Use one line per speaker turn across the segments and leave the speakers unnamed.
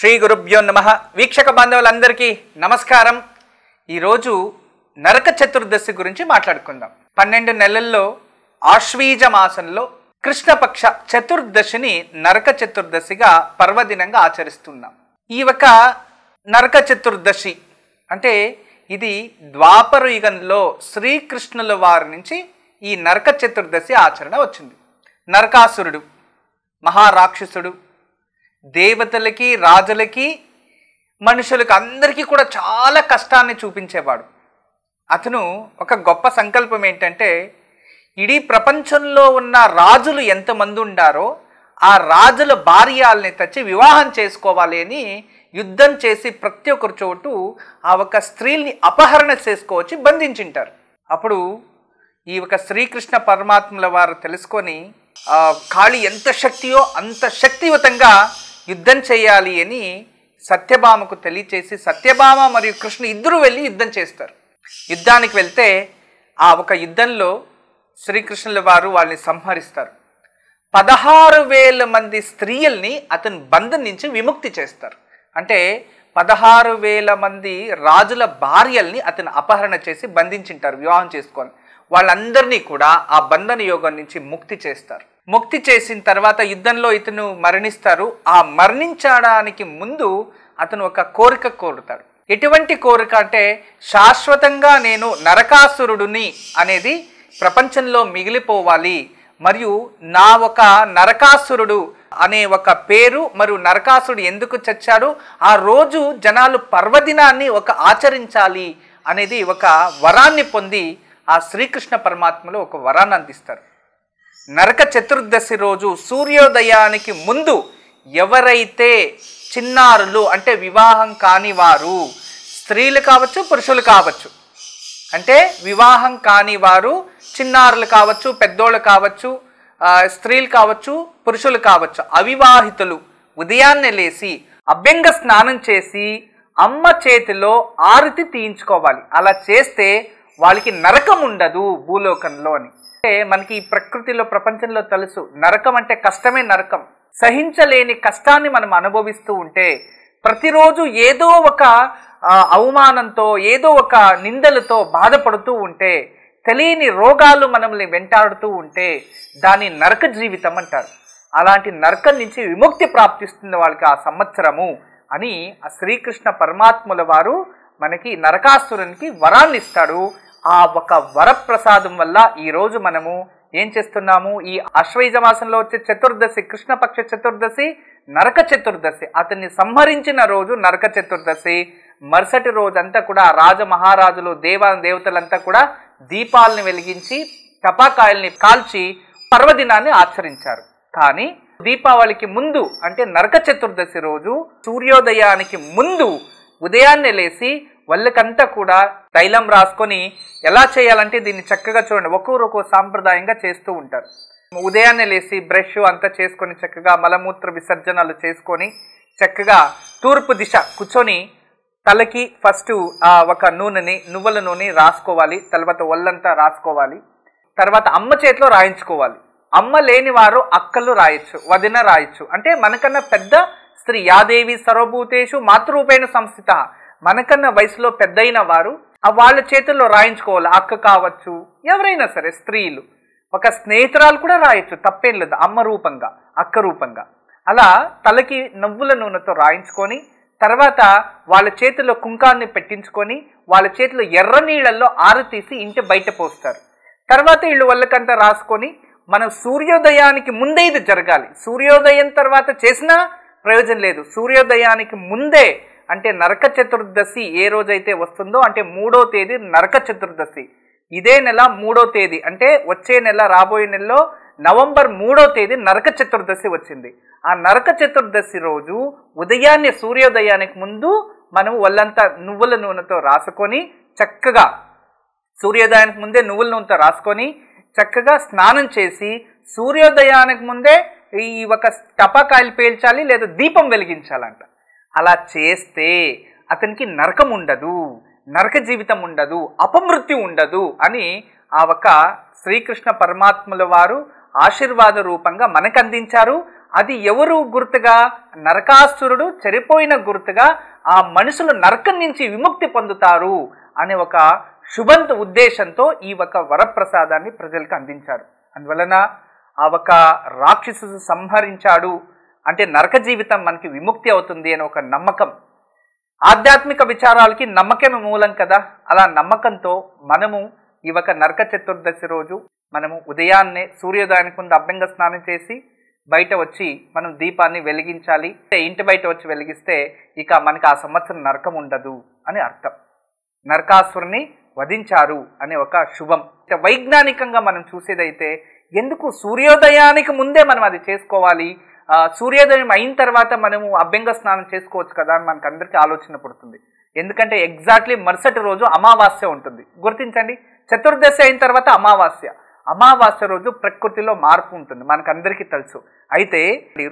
శ్రీ గురుభ్యో నమ వీక్షక బాంధవులందరికీ నమస్కారం ఈరోజు నరక చతుర్దశి గురించి మాట్లాడుకుందాం పన్నెండు నెలల్లో ఆశ్వీజ మాసంలో కృష్ణపక్ష చతుర్దశిని నరక చతుర్దశిగా పర్వదినంగా ఆచరిస్తున్నాం ఈ ఒక నరక చతుర్దశి అంటే ఇది ద్వాపర యుగంలో శ్రీకృష్ణుల వారి నుంచి ఈ నరక చతుర్దశి ఆచరణ వచ్చింది నరకాసురుడు మహారాక్షసుడు దేవతలకి రాజులకి మనుషులకు అందరికీ కూడా చాలా కష్టాన్ని చూపించేవాడు అతను ఒక గొప్ప సంకల్పం ఏంటంటే ఇడీ ప్రపంచంలో ఉన్న రాజులు ఎంతమంది ఉండారో ఆ రాజుల భార్యాలని తెచ్చి వివాహం చేసుకోవాలి అని యుద్ధం చేసి ప్రతి ఒక్కరి చోటు ఆ ఒక స్త్రీల్ని అపహరణ చేసుకోవచ్చి బంధించింటారు అప్పుడు ఈ ఒక శ్రీకృష్ణ పరమాత్మల వారు తెలుసుకొని ఖాళీ ఎంత శక్తియో అంత శక్తియుతంగా యుద్ధం చేయాలి అని సత్యభామకు తెలియచేసి సత్యభామ మరియు కృష్ణ ఇద్దరు వెళ్ళి యుద్ధం చేస్తారు యుద్ధానికి వెళ్తే ఆ ఒక యుద్ధంలో శ్రీకృష్ణుల వారు వాళ్ళని సంహరిస్తారు పదహారు వేల మంది స్త్రీల్ని అతని బంధం నుంచి విముక్తి చేస్తారు అంటే పదహారు వేల మంది రాజుల భార్యల్ని అతను అపహరణ చేసి బంధించింటారు వివాహం చేసుకొని వాళ్ళందరినీ కూడా ఆ బంధన యోగం నుంచి ముక్తి చేస్తారు ముక్తి చేసిన తర్వాత యుద్ధంలో ఇతను మరణిస్తారు ఆ మరణించడానికి ముందు అతను ఒక కోరిక కోరుతాడు ఎటువంటి కోరిక అంటే శాశ్వతంగా నేను నరకాసురుడిని అనేది ప్రపంచంలో మిగిలిపోవాలి మరియు నా ఒక నరకాసురుడు అనే ఒక పేరు మరియు నరకాసురుడు ఎందుకు చచ్చాడు ఆ రోజు జనాలు పర్వదినాన్ని ఒక ఆచరించాలి అనేది ఒక వరాన్ని పొంది ఆ శ్రీకృష్ణ పరమాత్మలో ఒక వరాన్ని అందిస్తారు నరక చతుర్దశి రోజు సూర్యోదయానికి ముందు ఎవరైతే చిన్నారులు అంటే వివాహం కాని వారు స్త్రీలు కావచ్చు పురుషులు కావచ్చు అంటే వివాహం కాని వారు చిన్నారులు కావచ్చు పెద్దోళ్ళు కావచ్చు స్త్రీలు కావచ్చు పురుషులు కావచ్చు అవివాహితులు ఉదయాన్నే లేచి అభ్యంగ స్నానం చేసి అమ్మ చేతిలో ఆరుతి తీయించుకోవాలి అలా చేస్తే వాళ్ళకి నరకం ఉండదు భూలోకంలో అని అంటే మనకి ఈ ప్రకృతిలో ప్రపంచంలో తెలుసు నరకం అంటే కష్టమే నరకం సహించలేని కష్టాన్ని మనం అనుభవిస్తూ ఉంటే ప్రతిరోజు ఏదో ఒక అవమానంతో ఏదో ఒక నిందలతో బాధపడుతూ ఉంటే తెలియని రోగాలు మనల్ని వెంటాడుతూ ఉంటే దాని నరక జీవితం అంటారు అలాంటి నరకం నుంచి విముక్తి ప్రాప్తిస్తుంది వాళ్ళకి ఆ సంవత్సరము అని ఆ శ్రీకృష్ణ పరమాత్ముల వారు మనకి నరకాసురునికి వరాన్ని ఇస్తాడు ఆ ఒక వరప్రసాదం వల్ల ఈరోజు మనము ఏం చేస్తున్నాము ఈ అశ్వయుజ మాసంలో వచ్చే చతుర్దశి కృష్ణపక్ష చతుర్దశి నరక చతుర్దశి అతన్ని సంహరించిన రోజు నరక చతుర్దశి మరుసటి రోజంతా కూడా రాజ మహారాజులు దేవ దేవతలంతా కూడా దీపాలను వెలిగించి టపాకాయల్ని కాల్చి పర్వదినాన్ని ఆచరించారు కానీ దీపావళికి ముందు అంటే నరక చతుర్దశి రోజు సూర్యోదయానికి ముందు ఉదయాన్నే లేచి వల్లకంతా కూడా తైలం రాసుకొని ఎలా చేయాలంటే దీన్ని చక్కగా చూడండి ఒక్కొక్కరు సాంప్రదాయంగా చేస్తూ ఉంటారు ఉదయాన్నే లేచి బ్రష్ అంతా చేసుకొని చక్కగా మలమూత్ర విసర్జనలు చేసుకొని చక్కగా తూర్పు దిశ కూర్చొని తలకి ఫస్ట్ ఒక నూనెని నువ్వుల నూనె రాసుకోవాలి తర్వాత ఒళ్ళంతా రాసుకోవాలి తర్వాత అమ్మ చేతిలో రాయించుకోవాలి అమ్మ లేని వారు అక్కలు రాయొచ్చు వదిన రాయొచ్చు అంటే మనకన్నా పెద్ద స్త్రీ యాదేవి సర్వభూతేషు మాతృరూపేణ సంస్థిత మనకన్న వయసులో పెద్దయిన వారు ఆ వాళ్ళ చేతుల్లో రాయించుకోవాలి అక్క కావచ్చు ఎవరైనా సరే స్త్రీలు ఒక స్నేహితురాలు కూడా రాయొచ్చు తప్పేం లేదు అమ్మ రూపంగా అక్క రూపంగా అలా తలకి నవ్వుల నూనెతో రాయించుకొని తర్వాత వాళ్ళ చేతిలో కుంకాన్ని పెట్టించుకొని వాళ్ళ చేతిలో ఎర్ర నీళ్ళల్లో ఆరతీసి ఇంటి బయట పోస్తారు తర్వాత వీళ్ళు వాళ్ళకంతా రాసుకొని మనం సూర్యోదయానికి ముందే ఇది జరగాలి సూర్యోదయం తర్వాత చేసినా ప్రయోజనం లేదు సూర్యోదయానికి ముందే అంటే నరక చతుర్దశి ఏ రోజైతే వస్తుందో అంటే మూడో తేదీ నరక చతుర్దశి ఇదే నెల మూడో తేదీ అంటే వచ్చే నెల రాబోయే నెలలో నవంబర్ మూడో తేదీ నరక చతుర్దశి వచ్చింది ఆ నరక చతుర్దశి రోజు ఉదయాన్నే సూర్యోదయానికి ముందు మనం ఒళ్ళంతా నువ్వుల నూనెతో రాసుకొని చక్కగా సూర్యోదయానికి ముందే నువ్వుల నూనెతో రాసుకొని చక్కగా స్నానం చేసి సూర్యోదయానికి ముందే ఈ ఒక టపాకాయలు పేల్చాలి లేదా దీపం వెలిగించాలంట అలా చేస్తే అతనికి నరకం ఉండదు నరక జీవితం ఉండదు అపమృత్యు ఉండదు అని ఆ ఒక శ్రీకృష్ణ పరమాత్ముల వారు ఆశీర్వాద రూపంగా మనకు అందించారు అది ఎవరు గుర్తుగా నరకాసురుడు చనిపోయిన గుర్తుగా ఆ మనుషులు నరకం నుంచి విముక్తి పొందుతారు అనే ఒక శుభంత ఉద్దేశంతో ఈ ఒక వరప్రసాదాన్ని ప్రజలకు అందించారు అందువలన ఆ ఒక రాక్షసు సంహరించాడు అంటే నరక జీవితం మనకి విముక్తి అవుతుంది అని ఒక నమ్మకం ఆధ్యాత్మిక విచారాలకి నమ్మకం మూలం కదా అలా నమ్మకంతో మనము ఈ ఒక నరక చతుర్దశి రోజు మనము ఉదయాన్నే సూర్యోదయానికి ముందు అభ్యంగ స్నానం చేసి బయట వచ్చి మనం దీపాన్ని వెలిగించాలి ఇంటి బయట వచ్చి వెలిగిస్తే ఇక మనకు ఆ సంవత్సరం నరకం ఉండదు అని అర్థం నరకాసురుని వధించారు అనే ఒక శుభం వైజ్ఞానికంగా మనం చూసేదైతే ఎందుకు సూర్యోదయానికి ముందే మనం అది చేసుకోవాలి సూర్యోదయం అయిన తర్వాత మనము అభ్యంగ స్నానం చేసుకోవచ్చు కదా అని మనకు అందరికీ ఆలోచన పడుతుంది ఎందుకంటే ఎగ్జాక్ట్లీ మరుసటి రోజు అమావాస్య ఉంటుంది గుర్తించండి చతుర్దశి అయిన తర్వాత అమావాస్య అమావాస్య రోజు ప్రకృతిలో మార్పు ఉంటుంది మనకందరికీ తెలుసు అయితే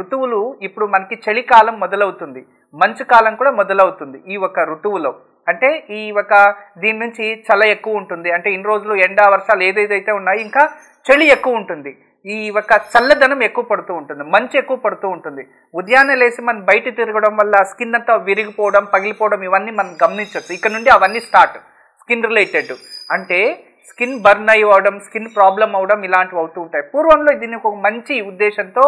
ఋతువులు ఇప్పుడు మనకి చలికాలం మొదలవుతుంది మంచు కాలం కూడా మొదలవుతుంది ఈ ఒక ఋతువులో అంటే ఈ ఒక దీని నుంచి చల ఎక్కువ ఉంటుంది అంటే ఇన్ని రోజులు ఎండా వర్షాలు ఏదైతే ఉన్నాయో ఇంకా చలి ఎక్కువ ఉంటుంది ఈ యొక్క చల్లదనం ఎక్కువ పడుతూ ఉంటుంది మంచు ఎక్కువ పడుతూ ఉంటుంది ఉదయాన్నే లేసి మనం బయట తిరగడం వల్ల స్కిన్ అంతా విరిగిపోవడం పగిలిపోవడం ఇవన్నీ మనం గమనించవచ్చు ఇక్కడ నుండి అవన్నీ స్టార్ట్ స్కిన్ రిలేటెడ్ అంటే స్కిన్ బర్న్ అయి అవడం స్కిన్ ప్రాబ్లం అవడం ఇలాంటివి అవుతూ ఉంటాయి పూర్వంలో దీనికి ఒక మంచి ఉద్దేశంతో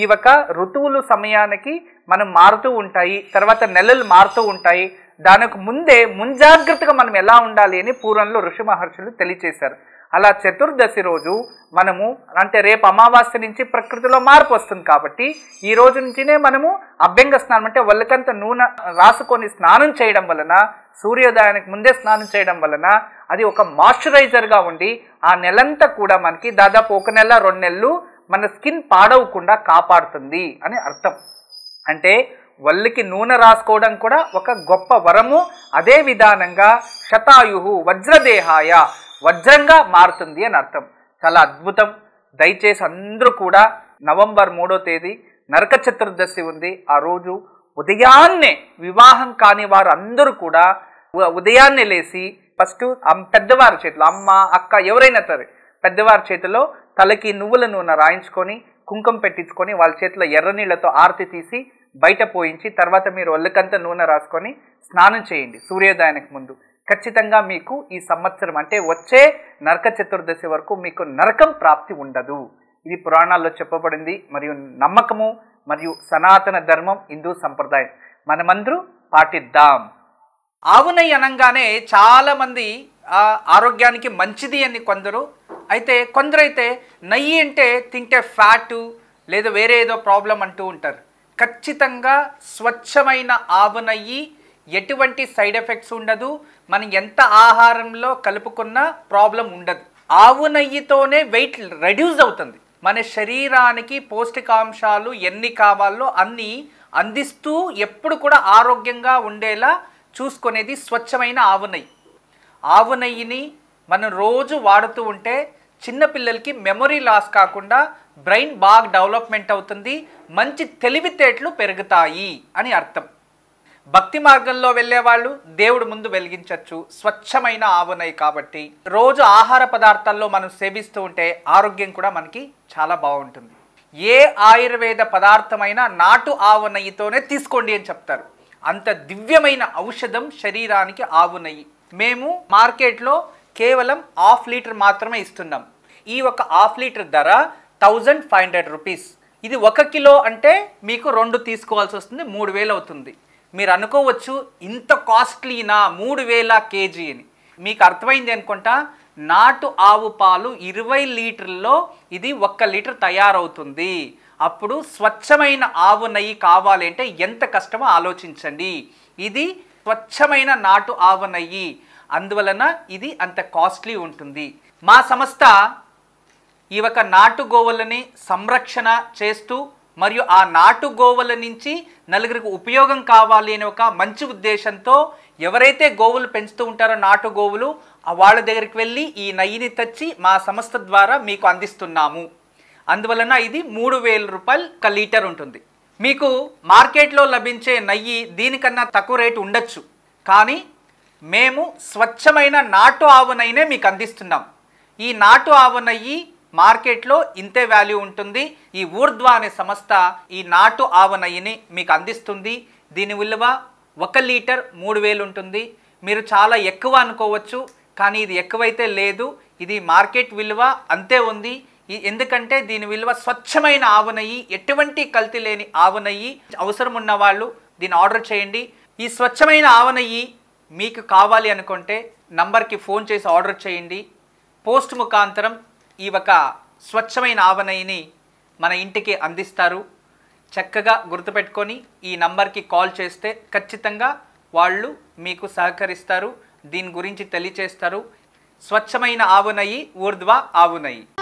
ఈ యొక్క ఋతువులు సమయానికి మనం మారుతూ ఉంటాయి తర్వాత నెలలు మారుతూ ఉంటాయి దానికి ముందే ముంజాగ్రత్తగా మనం ఎలా ఉండాలి అని పూర్వంలో ఋషి మహర్షులు తెలియచేశారు అలా చతుర్దశి రోజు మనము అంటే రేపు అమావాస్య నుంచి ప్రకృతిలో మార్పు వస్తుంది కాబట్టి ఈ రోజు నుంచినే మనము అభ్యంగ స్నానం అంటే ఒళ్ళకంత నూనె రాసుకొని స్నానం చేయడం వలన సూర్యోదయానికి ముందే స్నానం చేయడం వలన అది ఒక మాయిశ్చరైజర్గా ఉండి ఆ నెలంతా కూడా మనకి దాదాపు ఒక నెల రెండు నెలలు మన స్కిన్ పాడవకుండా కాపాడుతుంది అని అర్థం అంటే వల్లికి నూనె రాసుకోవడం కూడా ఒక గొప్ప వరము అదే విధానంగా శతాయు వజ్రదేహాయ వజ్రంగా మారుతుంది అని అర్థం చాలా అద్భుతం దయచేసి అందరూ కూడా నవంబర్ మూడో తేదీ నరక చతుర్దశి ఉంది ఆ రోజు ఉదయాన్నే వివాహం కాని వారు అందరూ కూడా ఉదయాన్నే లేచి ఫస్ట్ పెద్దవారి చేతిలో అమ్మ అక్క ఎవరైనా సరే పెద్దవారి చేతిలో తలకి నువ్వుల నూనె రాయించుకొని కుంకం పెట్టించుకొని వాళ్ళ చేతిలో ఎర్ర నీళ్లతో ఆరతి తీసి బయట పోయించి తర్వాత మీరు ఒళ్ళకంత నూనె రాసుకొని స్నానం చేయండి సూర్యోదయానికి ముందు ఖచ్చితంగా మీకు ఈ సంవత్సరం అంటే వచ్చే నరక చతుర్దశి వరకు మీకు నరకం ప్రాప్తి ఉండదు ఇది పురాణాల్లో చెప్పబడింది మరియు నమ్మకము మరియు సనాతన ధర్మం హిందూ సంప్రదాయం మనమందరూ పాటిద్దాం ఆవునై అనగానే చాలామంది ఆరోగ్యానికి మంచిది అని కొందరు అయితే కొందరైతే నెయ్యి అంటే తింటే ఫ్యాటు లేదా వేరే ఏదో ప్రాబ్లం అంటూ ఉంటారు ఖచ్చితంగా స్వచ్ఛమైన ఆవు నెయ్యి ఎటువంటి సైడ్ ఎఫెక్ట్స్ ఉండదు మనం ఎంత ఆహారంలో కలుపుకున్న ప్రాబ్లం ఉండదు ఆవు నెయ్యితోనే వెయిట్ రెడ్యూస్ అవుతుంది మన శరీరానికి పౌష్టికాంశాలు ఎన్ని కావాలో అన్నీ అందిస్తూ ఎప్పుడు కూడా ఆరోగ్యంగా ఉండేలా చూసుకునేది స్వచ్ఛమైన ఆవు నెయ్యి ఆవు నెయ్యిని మనం రోజు వాడుతూ ఉంటే చిన్నపిల్లలకి మెమొరీ లాస్ కాకుండా బ్రెయిన్ బాగా డెవలప్మెంట్ అవుతుంది మంచి తెలివితేటలు పెరుగుతాయి అని అర్థం భక్తి మార్గంలో వెళ్ళేవాళ్ళు దేవుడు ముందు వెలిగించవచ్చు స్వచ్ఛమైన ఆవునై కాబట్టి రోజు ఆహార పదార్థాల్లో మనం సేవిస్తూ ఉంటే ఆరోగ్యం కూడా మనకి చాలా బాగుంటుంది ఏ ఆయుర్వేద పదార్థమైన నాటు ఆవు నెయ్యితోనే తీసుకోండి అని చెప్తారు అంత దివ్యమైన ఔషధం శరీరానికి ఆవు నెయ్యి మేము మార్కెట్లో కేవలం హాఫ్ లీటర్ మాత్రమే ఇస్తున్నాం ఈ ఒక హాఫ్ లీటర్ ధర థౌజండ్ ఫైవ్ హండ్రెడ్ రూపీస్ ఇది ఒక కిలో అంటే మీకు రెండు తీసుకోవాల్సి వస్తుంది మూడు వేలు అవుతుంది మీరు అనుకోవచ్చు ఇంత కాస్ట్లీనా మూడు వేల కేజీ అని మీకు అర్థమైంది అనుకుంటా నాటు ఆవు పాలు ఇరవై లీటర్లో ఇది ఒక్క లీటర్ తయారవుతుంది అప్పుడు స్వచ్ఛమైన ఆవు నెయ్యి కావాలి అంటే ఎంత కష్టమో ఆలోచించండి ఇది స్వచ్ఛమైన నాటు ఆవు నెయ్యి అందువలన ఇది అంత కాస్ట్లీ ఉంటుంది మా సంస్థ ఈ ఒక నాటు గోవులని సంరక్షణ చేస్తూ మరియు ఆ నాటు గోవుల నుంచి నలుగురికి ఉపయోగం కావాలి అనే ఒక మంచి ఉద్దేశంతో ఎవరైతే గోవులు పెంచుతూ ఉంటారో నాటు గోవులు వాళ్ళ దగ్గరికి వెళ్ళి ఈ నయ్యిని తెచ్చి మా సంస్థ ద్వారా మీకు అందిస్తున్నాము అందువలన ఇది మూడు వేల రూపాయలు ఒక లీటర్ ఉంటుంది మీకు మార్కెట్లో లభించే నయ్యి దీనికన్నా తక్కువ రేటు ఉండొచ్చు కానీ మేము స్వచ్ఛమైన నాటు ఆవునైనే మీకు అందిస్తున్నాం ఈ నాటు ఆవునయ్యి మార్కెట్లో ఇంతే వాల్యూ ఉంటుంది ఈ ఊర్ధ్వ అనే సంస్థ ఈ నాటు ఆవు నయ్యని మీకు అందిస్తుంది దీని విలువ ఒక లీటర్ మూడు వేలు ఉంటుంది మీరు చాలా ఎక్కువ అనుకోవచ్చు కానీ ఇది ఎక్కువైతే లేదు ఇది మార్కెట్ విలువ అంతే ఉంది ఎందుకంటే దీని విలువ స్వచ్ఛమైన ఆవు నెయ్యి ఎటువంటి కల్తీ లేని ఆవు నెయ్యి అవసరం ఉన్న వాళ్ళు దీన్ని ఆర్డర్ చేయండి ఈ స్వచ్ఛమైన ఆవు నెయ్యి మీకు కావాలి అనుకుంటే నంబర్కి ఫోన్ చేసి ఆర్డర్ చేయండి పోస్ట్ ముఖాంతరం ఈ ఒక స్వచ్ఛమైన ఆవనయిని మన ఇంటికి అందిస్తారు చక్కగా గుర్తుపెట్టుకొని ఈ నంబర్కి కాల్ చేస్తే ఖచ్చితంగా వాళ్ళు మీకు సహకరిస్తారు దీని గురించి తెలియచేస్తారు స్వచ్ఛమైన ఆవునయి ఊర్ధ్వ ఆవునయి